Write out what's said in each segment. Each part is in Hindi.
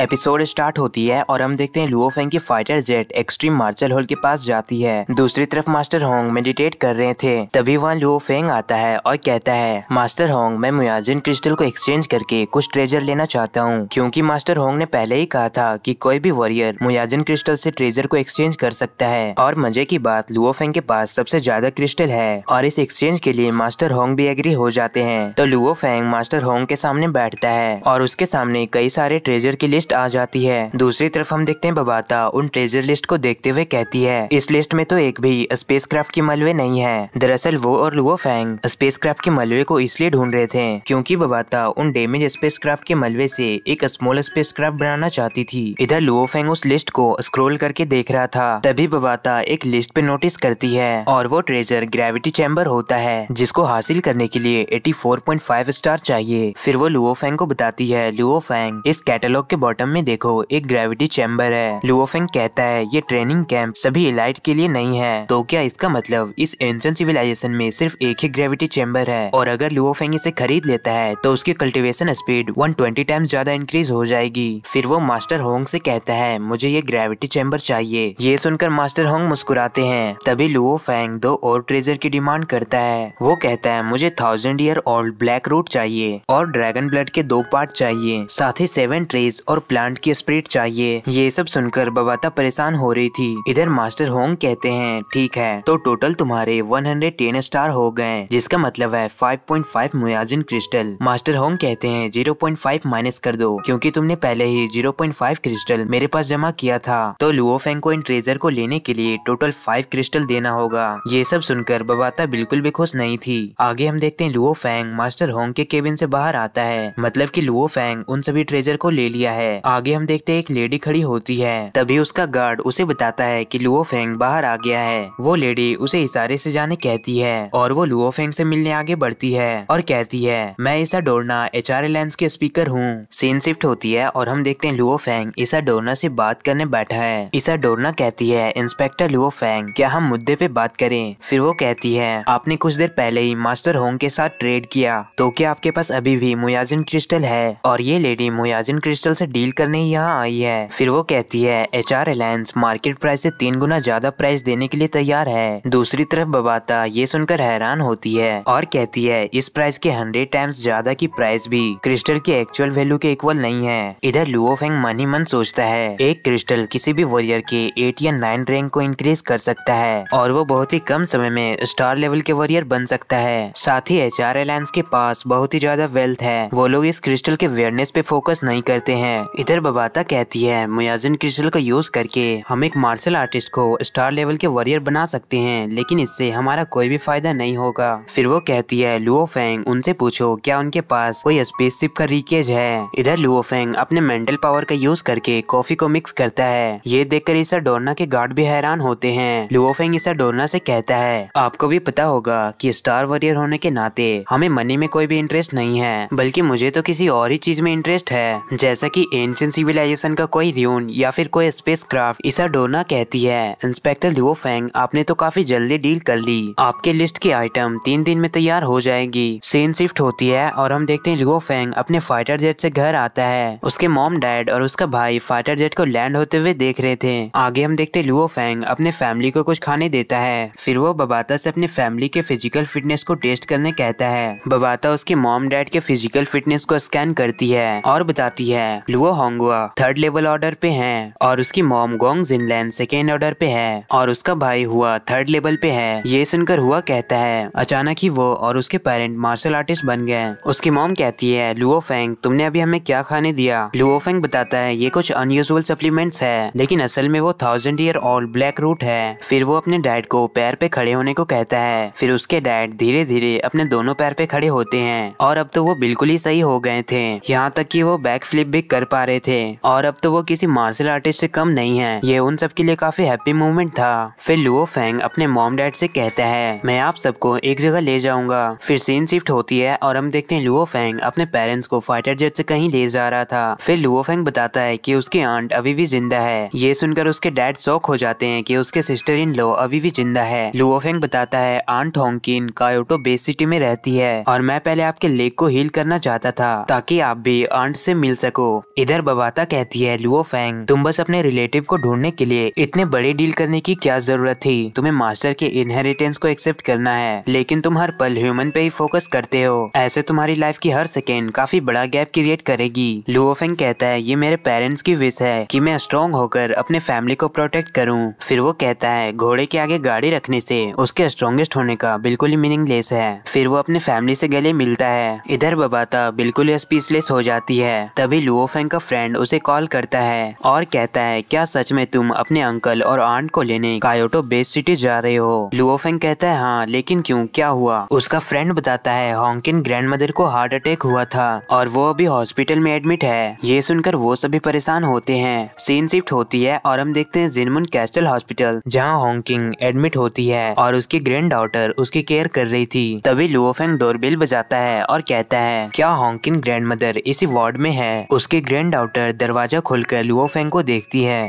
एपिसोड स्टार्ट होती है और हम देखते हैं लुओफेंग की fighter jet extreme martial hall के पास जाती है दूसरी तरफ मास्टर होंग मेडिटेट कर रहे थे तभी वहाँ लुओफेंग आता है और कहता है मास्टर होंग मैं मुयाजिन क्रिस्टल को एक्सचेंज करके कुछ ट्रेजर लेना चाहता हूँ क्यूँकी मास्टर होंग ने पहले ही कहा था की कोई भी वॉरियर मुयाजिन क्रिस्टल ऐसी ट्रेजर को एक्सचेंज कर सकता है और मजे की बात लुओफेंग के पास सबसे ज्यादा क्रिस्टल है और इस एक्सचेंज के लिए मास्टर होंग भी एग्री हो जाते हैं तो लुओफेंग मास्टर होंग के सामने बैठता है और उसके सामने कई सारे ट्रेजर की लिस्ट लिस्ट आ जाती है दूसरी तरफ हम देखते हैं बबाता उन ट्रेजर लिस्ट को देखते हुए कहती है इस लिस्ट में तो एक भी स्पेस क्राफ्ट के मलबे नहीं है दरअसल वो और लुओ फैंग स्पेस क्राफ्ट के मलबे को इसलिए ढूंढ रहे थे क्योंकि बबाता उन डेमेज स्पेस क्राफ्ट के मलबे से एक स्मॉल स्पेस क्राफ्ट बनाना चाहती थी इधर लुओ फैंग उस लिस्ट को स्क्रोल करके देख रहा था तभी बबाता एक लिस्ट पे नोटिस करती है और वो ट्रेजर ग्रेविटी चैम्बर होता है जिसको हासिल करने के लिए 84.5 स्टार चाहिए फिर वो लुओ फैंग को बताती है लुओ फैंग इस कैटलॉग के बॉटम बॉटम में देखो एक ग्रेविटी चैम्बर है लुओफेंग कहता है ये ट्रेनिंग कैंप सभी इलाइट के लिए नहीं है तो क्या इसका मतलब इस एंशंट सिविलाइजेशन में सिर्फ एक ही ग्रेविटी चैम्बर है और अगर लुओफेंग इसे खरीद लेता है तो उसकी कल्टिवेशन स्पीड 120 टाइम्स ज्यादा इंक्रीज हो जाएगी फिर वो मास्टर होंग से कहता है मुझे ये ग्रेविटी चैम्बर चाहिए ये सुनकर मास्टर होंग मुस्कुराते हैं तभी लुओ फेंग दो और ट्रेजर की डिमांड करता है वो कहता है मुझे thousand year old black root चाहिए और ड्रैगन ब्लड के दो पार्ट चाहिए साथ ही सेवन ट्रीज और प्लांट की स्प्रिट चाहिए ये सब सुनकर बबाता परेशान हो रही थी इधर मास्टर होंग कहते हैं ठीक है तो टोटल तुम्हारे 110 स्टार हो गए जिसका मतलब है 5.5 मुयाजिन क्रिस्टल मास्टर होंग कहते हैं 0.5 माइनस कर दो क्योंकि तुमने पहले ही 0.5 क्रिस्टल मेरे पास जमा किया था तो लुओ फेंग को इन ट्रेजर को लेने के लिए टोटल फाइव क्रिस्टल देना होगा ये सब सुनकर बबाता बिल्कुल भी खुश नहीं थी आगे हम देखते हैं लुओ फेंग मास्टर होंग के केबिन से बाहर आता है मतलब की लुओ फेंग उन सभी ट्रेजर को ले लिया है आगे हम देखते हैं एक लेडी खड़ी होती है तभी उसका गार्ड उसे बताता है कि लुओ फेंग बाहर आ गया है वो लेडी उसे इशारे से जाने कहती है और वो लुओ फेंग से मिलने आगे बढ़ती है और कहती है मैं ईसा डोरना एच आर एलायंस के स्पीकर हूँ सीन शिफ्ट होती है और हम देखते हैं लुओ फेंग ईसा डोरना से बात करने बैठा है ईसा डोरना कहती है इंस्पेक्टर लुओ फेंग क्या हम मुद्दे पे बात करें फिर वो कहती है आपने कुछ देर पहले ही मास्टर होंग के साथ ट्रेड किया तो क्या आपके पास अभी भी मुयाजिन क्रिस्टल है और ये लेडी मुयाजिन क्रिस्टल से डील डील करने यहाँ आई है फिर वो कहती है H R alliance market price से तीन गुना ज्यादा प्राइस देने के लिए तैयार है दूसरी तरफ बबाता ये सुनकर हैरान होती है और कहती है इस प्राइस के हंड्रेड टाइम्स ज्यादा की प्राइस भी क्रिस्टल के एक्चुअल वैल्यू के इक्वल नहीं है इधर फेंग मन ही मन सोचता है एक क्रिस्टल किसी भी वॉरियर के एट या नाइन रैंक को इंक्रीज कर सकता है और वो बहुत ही कम समय में स्टार लेवल के वॉरियर बन सकता है साथ ही एच आर अलायंस के पास बहुत ही ज्यादा वेल्थ है वो लोग इस क्रिस्टल के वेयरनेस पे फोकस नहीं करते हैं इधर बबाता कहती है मुयाजिन क्रिस्टल का यूज करके हम एक मार्शल आर्टिस्ट को स्टार लेवल के वॉरियर बना सकते हैं लेकिन इससे हमारा कोई भी फायदा नहीं होगा फिर वो कहती है लुओ फेंग उनसे पूछो क्या उनके पास कोई स्पेसशिप का रिकेज है इधर लुओ फेंग अपने मेंटल पावर का यूज करके कॉफी को मिक्स करता है ये कर ईसा डोरना के गार्ड भी हैरान होते हैं लुओ फेंग ईसा डोरना से कहता है आपको भी पता होगा कि स्टार वॉरियर होने के नाते हमें मनी में कोई भी इंटरेस्ट नहीं है बल्कि मुझे तो किसी और ही चीज में इंटरेस्ट है जैसा की एंशियन सिविलाइजेशन का कोई रून या फिर कोई क्राफ्ट इसा डोना कहती है इंस्पेक्टर लुओ फेंग आपने तो काफी जल्दी डील कर ली आपके लिस्ट की आइटम तीन दिन में तैयार हो जाएगी सीन शिफ्ट होती है और हम देखते हैं लुओ फेंग अपने फाइटर जेट से घर आता है उसके मॉम डैड और उसका भाई फाइटर जेट को लैंड होते हुए देख रहे थे आगे हम देखते लुओ फेंग अपने फैमिली को कुछ खाने देता है फिर वो बबाता से अपने फैमिली के फिजिकल फिटनेस को टेस्ट करने कहता है बबाता उसके मॉम डैड के फिजिकल फिटनेस को स्कैन करती है और बताती है लुओ होंगुआ थर्ड लेवल ऑर्डर पे है और उसकी मोम गोंग जिनलैंड सेकेंड ऑर्डर पे है और उसका भाई हुआ थर्ड लेवल पे है ये सुनकर हुआ कहता है अचानक ही वो और उसके पेरेंट मार्शल आर्टिस्ट बन गए उसकी मोम कहती है लुओ फेंग तुमने अभी हमें क्या खाने दिया लुओ फेंग बताता है ये कुछ अनयूजल सप्लीमेंट्स है लेकिन असल में वो thousand year old black root है फिर वो अपने डैड को पैर पे खड़े होने को कहता है फिर उसके डैड धीरे धीरे अपने दोनों पैर पे खड़े होते हैं और अब तो वो बिल्कुल ही सही हो गए थे यहाँ तक कि वो बैक फ्लिप भी कर पा पा रहे थे और अब तो वो किसी मार्शल आर्टिस्ट से कम नहीं है ये उन सबके लिए काफी हैप्पी मोमेंट था फिर लुओ फेंग अपने मॉम डैड से कहता है मैं आप सबको एक जगह ले जाऊंगा फिर सीन शिफ्ट होती है और हम देखते हैं लुओ फेंग अपने पेरेंट्स को फाइटर जेट से कहीं ले जा रहा था फिर लुओ फेंग बताता है की उसकी आंट अभी भी जिंदा है ये सुनकर उसके डैड शौक हो जाते हैं की उसके सिस्टर इन लो अभी भी जिंदा है लुओ फेंग बताता है आंट होंगकिन कायोटो बेस सिटी में रहती है और मैं पहले आपके लेग को हील करना चाहता था ताकि आप भी आंट से मिल सको इधर इधर बबाता कहती है लुओ फैंग तुम बस अपने रिलेटिव को ढूंढने के लिए इतने बड़े डील करने की क्या जरूरत थी तुम्हें मास्टर के इनहेरिटेंस को एक्सेप्ट करना है लेकिन तुम हर पल ह्यूमन पे ही फोकस करते हो ऐसे तुम्हारी लाइफ की हर सेकेंड काफी बड़ा गैप क्रिएट करेगी फेंग कहता है ये मेरे पेरेंट्स की विश है की मैं स्ट्रॉन्ग होकर अपने फैमिली को प्रोटेक्ट करूँ फिर वो कहता है घोड़े के आगे गाड़ी रखने से उसके स्ट्रॉन्गेस्ट होने का बिल्कुल ही लेस है फिर वो अपने फैमिली से गले मिलता है इधर बबाता बिल्कुल स्पीचलेस हो जाती है तभी फेंग का फ्रेंड उसे कॉल करता है और कहता है क्या सच में तुम अपने अंकल और आंट को लेने कायोटो बेस सिटी जा रहे हो लुओफेंग कहता है हाँ लेकिन क्यों क्या हुआ उसका फ्रेंड बताता है हॉन्किन ग्रैंड मदर को हार्ट अटैक हुआ था और वो अभी हॉस्पिटल में एडमिट है ये सुनकर वो सभी परेशान होते हैं सीन शिफ्ट होती है और हम देखते हैं जिनमुन कैस्टल हॉस्पिटल जहाँ हॉन्किंग एडमिट होती है और उसकी ग्रैंड डॉटर उसकी केयर कर रही थी तभी लुओफेंग डोरबेल बजाता है और कहता है क्या हॉन्किन ग्रैंड मदर इसी वार्ड में है उसके ग्रैंड डाउटर दरवाजा खोलकर लुओफेंग को देखती है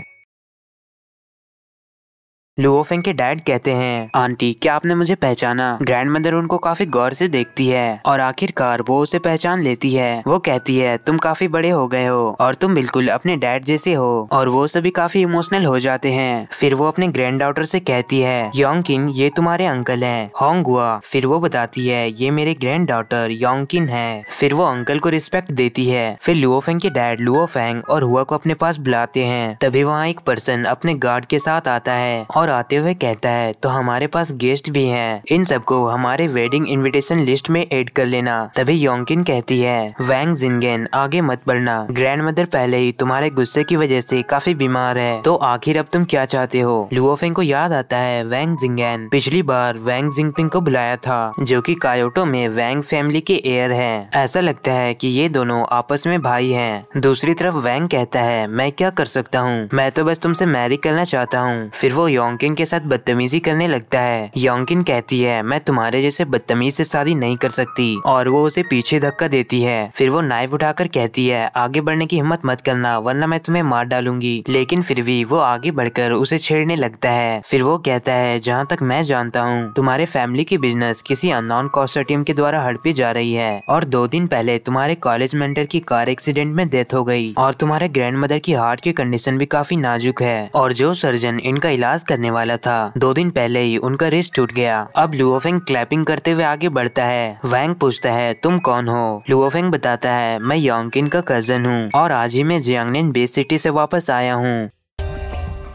लुओफेंग के डैड कहते हैं आंटी क्या आपने मुझे पहचाना ग्रैंड मदर उनको काफी गौर से देखती है और आखिरकार वो उसे पहचान लेती है वो कहती है तुम काफी बड़े हो गए हो और तुम बिल्कुल अपने डैड जैसे हो और वो सभी काफी इमोशनल हो जाते हैं फिर वो अपने ग्रैंड डॉटर से कहती है योंग किन ये तुम्हारे अंकल है होंग हुआ फिर वो बताती है ये मेरे ग्रैंड डॉटर किन है फिर वो अंकल को रिस्पेक्ट देती है फिर लुओफेंग के डैड लुओफेंग और हुआ को अपने पास बुलाते हैं तभी वहाँ एक पर्सन अपने गार्ड के साथ आता है और आते हुए कहता है तो हमारे पास गेस्ट भी है इन सबको हमारे वेडिंग इन्विटेशन लिस्ट में एड कर लेना तभी योंगकिन कहती है वैंग जिनगेन आगे मत बढ़ना ग्रैंड मदर पहले ही तुम्हारे गुस्से की वजह से काफी बीमार है तो आखिर अब तुम क्या चाहते हो लुओफेंग को याद आता है वैंग जिंगेन पिछली बार वैंग जिंगपिंग को बुलाया था जो की कायोटो में वैंग फैमिली के एयर है ऐसा लगता है की ये दोनों आपस में भाई है दूसरी तरफ वैंग कहता है मैं क्या कर सकता हूँ मैं तो बस तुमसे मैरिज करना चाहता हूँ फिर वो योंग योंगकिन के साथ बदतमीजी करने लगता है योंगकिन कहती है मैं तुम्हारे जैसे बदतमीज से शादी नहीं कर सकती और वो उसे पीछे धक्का देती है फिर वो नाइफ उठाकर कहती है आगे बढ़ने की हिम्मत मत करना वरना मैं तुम्हें मार डालूंगी लेकिन फिर भी वो आगे बढ़कर उसे छेड़ने लगता है फिर वो कहता है जहाँ तक मैं जानता हूँ तुम्हारे फैमिली की बिजनेस किसी अननोन कॉन्सर्टियम के द्वारा हड़पी जा रही है और दो दिन पहले तुम्हारे कॉलेज मेंटर की कार एक्सीडेंट में डेथ हो गई और तुम्हारे ग्रैंड मदर की हार्ट की कंडीशन भी काफी नाजुक है और जो सर्जन इनका इलाज करने करने वाला था दो दिन पहले ही उनका रिस्ट टूट गया अब लुओफेंग क्लैपिंग करते हुए आगे बढ़ता है वैंग पूछता है तुम कौन हो लुओफेंग बताता है मैं योंगकिन का कजन हूँ और आज ही मैं जियांगनेन बे सिटी से वापस आया हूँ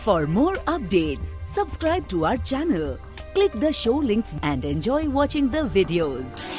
for more update subscribe to our channel click the show link and enjoy watching videos